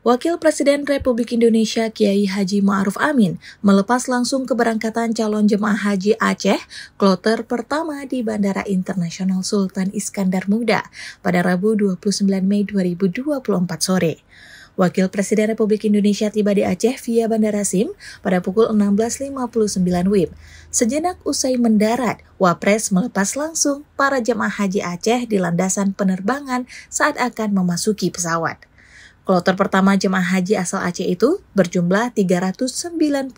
Wakil Presiden Republik Indonesia Kiai Haji Ma'ruf Amin melepas langsung keberangkatan calon jemaah haji Aceh kloter pertama di Bandara Internasional Sultan Iskandar Muda pada Rabu 29 Mei 2024 sore. Wakil Presiden Republik Indonesia tiba di Aceh via Bandara Sim pada pukul 16.59 WIB. Sejenak usai mendarat, Wapres melepas langsung para jemaah haji Aceh di landasan penerbangan saat akan memasuki pesawat. Kloter pertama jemaah haji asal Aceh itu berjumlah 393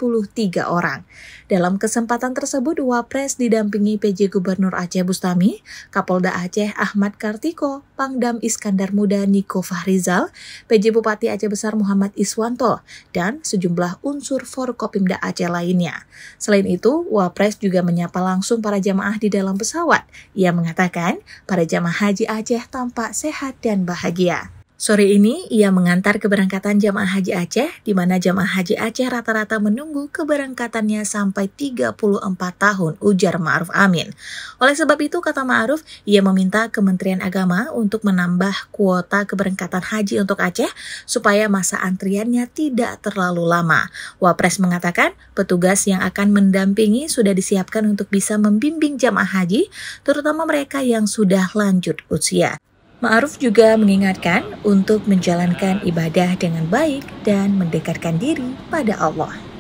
orang. Dalam kesempatan tersebut, Wapres didampingi PJ Gubernur Aceh Bustami, Kapolda Aceh Ahmad Kartiko, Pangdam Iskandar Muda Niko Fahrizal, PJ Bupati Aceh Besar Muhammad Iswanto, dan sejumlah unsur Forkopimda Aceh lainnya. Selain itu, Wapres juga menyapa langsung para jemaah di dalam pesawat. Ia mengatakan, para jemaah haji Aceh tampak sehat dan bahagia. Sore ini, ia mengantar keberangkatan jamaah haji Aceh, di mana jamaah haji Aceh rata-rata menunggu keberangkatannya sampai 34 tahun, ujar Ma'ruf Amin. Oleh sebab itu, kata Ma'ruf, ia meminta Kementerian Agama untuk menambah kuota keberangkatan haji untuk Aceh supaya masa antriannya tidak terlalu lama. Wapres mengatakan, petugas yang akan mendampingi sudah disiapkan untuk bisa membimbing jamaah haji, terutama mereka yang sudah lanjut usia. Ma'ruf juga mengingatkan untuk menjalankan ibadah dengan baik dan mendekatkan diri pada Allah.